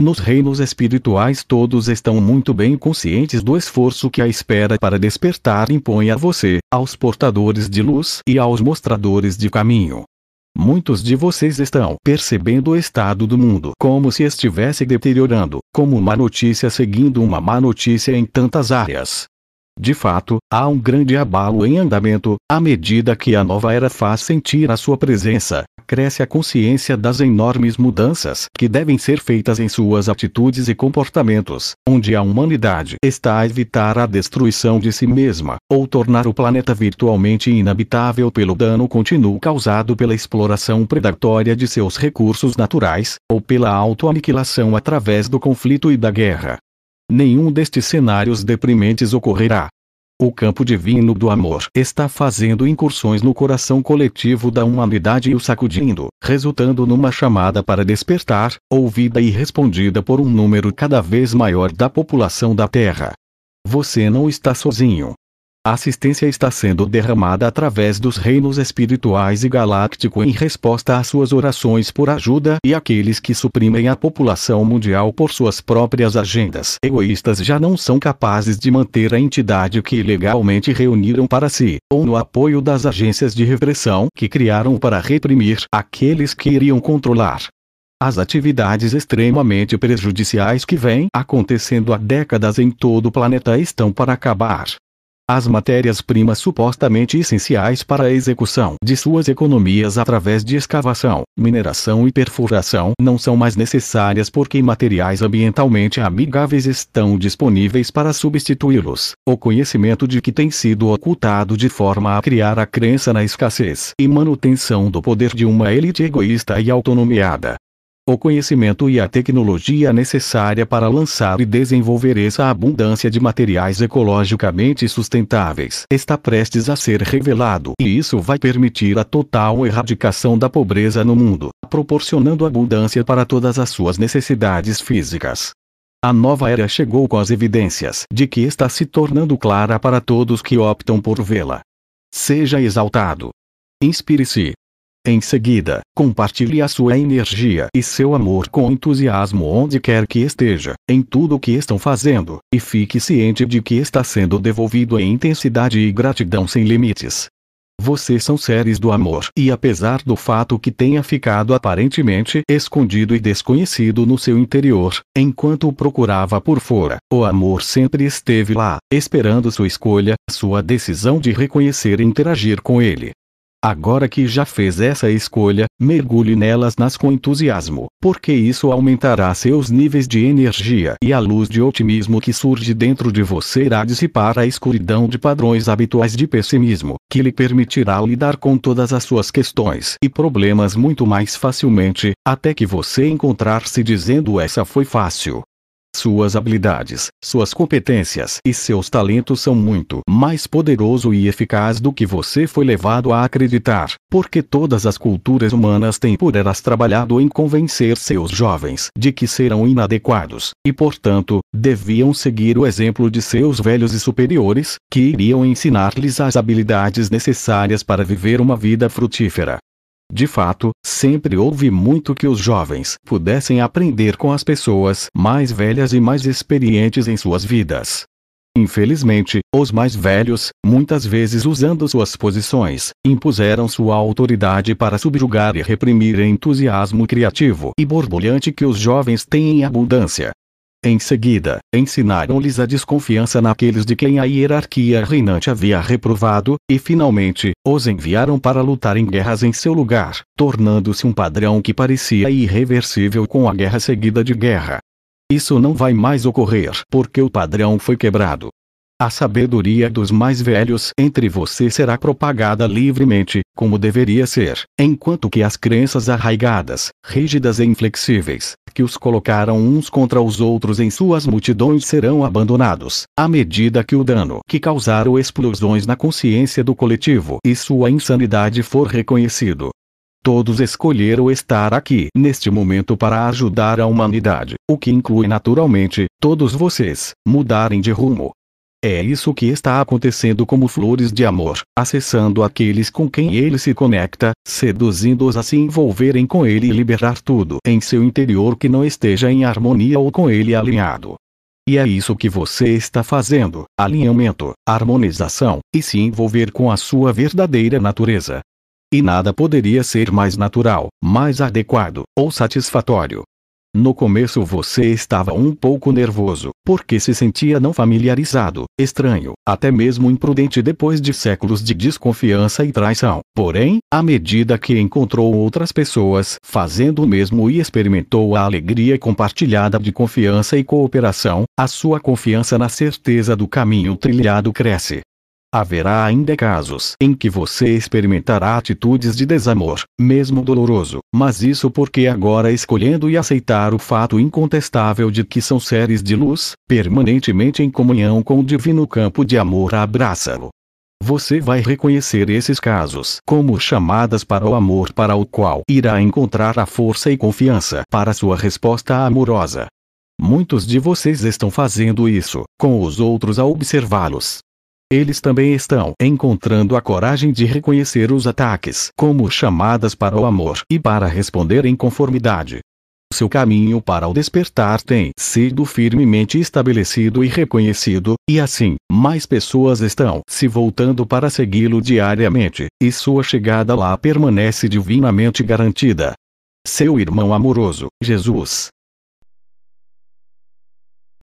Nos reinos espirituais todos estão muito bem conscientes do esforço que a espera para despertar impõe a você, aos portadores de luz e aos mostradores de caminho. Muitos de vocês estão percebendo o estado do mundo como se estivesse deteriorando, como uma notícia seguindo uma má notícia em tantas áreas. De fato, há um grande abalo em andamento, à medida que a nova era faz sentir a sua presença, cresce a consciência das enormes mudanças que devem ser feitas em suas atitudes e comportamentos, onde a humanidade está a evitar a destruição de si mesma, ou tornar o planeta virtualmente inabitável pelo dano contínuo causado pela exploração predatória de seus recursos naturais, ou pela autoaniquilação através do conflito e da guerra. Nenhum destes cenários deprimentes ocorrerá, o campo divino do amor está fazendo incursões no coração coletivo da humanidade e o sacudindo, resultando numa chamada para despertar, ouvida e respondida por um número cada vez maior da população da Terra. Você não está sozinho. A assistência está sendo derramada através dos reinos espirituais e galáctico em resposta às suas orações por ajuda e aqueles que suprimem a população mundial por suas próprias agendas egoístas já não são capazes de manter a entidade que ilegalmente reuniram para si, ou no apoio das agências de repressão que criaram para reprimir aqueles que iriam controlar. As atividades extremamente prejudiciais que vêm acontecendo há décadas em todo o planeta estão para acabar as matérias-primas supostamente essenciais para a execução de suas economias através de escavação, mineração e perfuração não são mais necessárias porque materiais ambientalmente amigáveis estão disponíveis para substituí-los. O conhecimento de que tem sido ocultado de forma a criar a crença na escassez e manutenção do poder de uma elite egoísta e autonomiada o conhecimento e a tecnologia necessária para lançar e desenvolver essa abundância de materiais ecologicamente sustentáveis está prestes a ser revelado, e isso vai permitir a total erradicação da pobreza no mundo, proporcionando abundância para todas as suas necessidades físicas. A nova era chegou com as evidências de que está se tornando clara para todos que optam por vê-la. Seja exaltado. Inspire-se, em seguida, compartilhe a sua energia e seu amor com entusiasmo onde quer que esteja, em tudo o que estão fazendo, e fique ciente de que está sendo devolvido em intensidade e gratidão sem limites. Vocês são seres do amor, e apesar do fato que tenha ficado aparentemente escondido e desconhecido no seu interior, enquanto o procurava por fora, o amor sempre esteve lá, esperando sua escolha, sua decisão de reconhecer e interagir com ele. Agora que já fez essa escolha, mergulhe nelas nas com entusiasmo, porque isso aumentará seus níveis de energia e a luz de otimismo que surge dentro de você irá dissipar a escuridão de padrões habituais de pessimismo, que lhe permitirá lidar com todas as suas questões e problemas muito mais facilmente, até que você encontrar-se dizendo essa foi fácil, suas habilidades, suas competências e seus talentos são muito mais poderoso e eficaz do que você foi levado a acreditar, porque todas as culturas humanas têm por elas trabalhado em convencer seus jovens de que serão inadequados, e portanto, deviam seguir o exemplo de seus velhos e superiores, que iriam ensinar-lhes as habilidades necessárias para viver uma vida frutífera. De fato, sempre houve muito que os jovens pudessem aprender com as pessoas mais velhas e mais experientes em suas vidas. Infelizmente, os mais velhos, muitas vezes usando suas posições, impuseram sua autoridade para subjugar e reprimir o entusiasmo criativo e borbulhante que os jovens têm em abundância, em seguida, ensinaram-lhes a desconfiança naqueles de quem a hierarquia reinante havia reprovado, e finalmente, os enviaram para lutar em guerras em seu lugar, tornando-se um padrão que parecia irreversível com a guerra seguida de guerra. Isso não vai mais ocorrer porque o padrão foi quebrado. A sabedoria dos mais velhos entre você será propagada livremente, como deveria ser, enquanto que as crenças arraigadas, rígidas e inflexíveis, que os colocaram uns contra os outros em suas multidões serão abandonados, à medida que o dano que causaram explosões na consciência do coletivo e sua insanidade for reconhecido. Todos escolheram estar aqui neste momento para ajudar a humanidade, o que inclui naturalmente todos vocês mudarem de rumo, é isso que está acontecendo como flores de amor, acessando aqueles com quem ele se conecta, seduzindo-os a se envolverem com ele e liberar tudo em seu interior que não esteja em harmonia ou com ele alinhado. E é isso que você está fazendo: alinhamento, harmonização, e se envolver com a sua verdadeira natureza. E nada poderia ser mais natural, mais adequado, ou satisfatório, no começo você estava um pouco nervoso, porque se sentia não familiarizado, estranho, até mesmo imprudente depois de séculos de desconfiança e traição. Porém, à medida que encontrou outras pessoas fazendo o mesmo e experimentou a alegria compartilhada de confiança e cooperação, a sua confiança na certeza do caminho trilhado cresce. Haverá ainda casos em que você experimentará atitudes de desamor, mesmo doloroso, mas isso porque agora escolhendo e aceitar o fato incontestável de que são seres de luz, permanentemente em comunhão com o divino campo de amor abraça-lo. Você vai reconhecer esses casos como chamadas para o amor para o qual irá encontrar a força e confiança para sua resposta amorosa. Muitos de vocês estão fazendo isso, com os outros a observá-los, eles também estão encontrando a coragem de reconhecer os ataques como chamadas para o amor e para responder em conformidade. Seu caminho para o despertar tem sido firmemente estabelecido e reconhecido, e assim, mais pessoas estão se voltando para segui-lo diariamente, e sua chegada lá permanece divinamente garantida. Seu irmão amoroso, Jesus,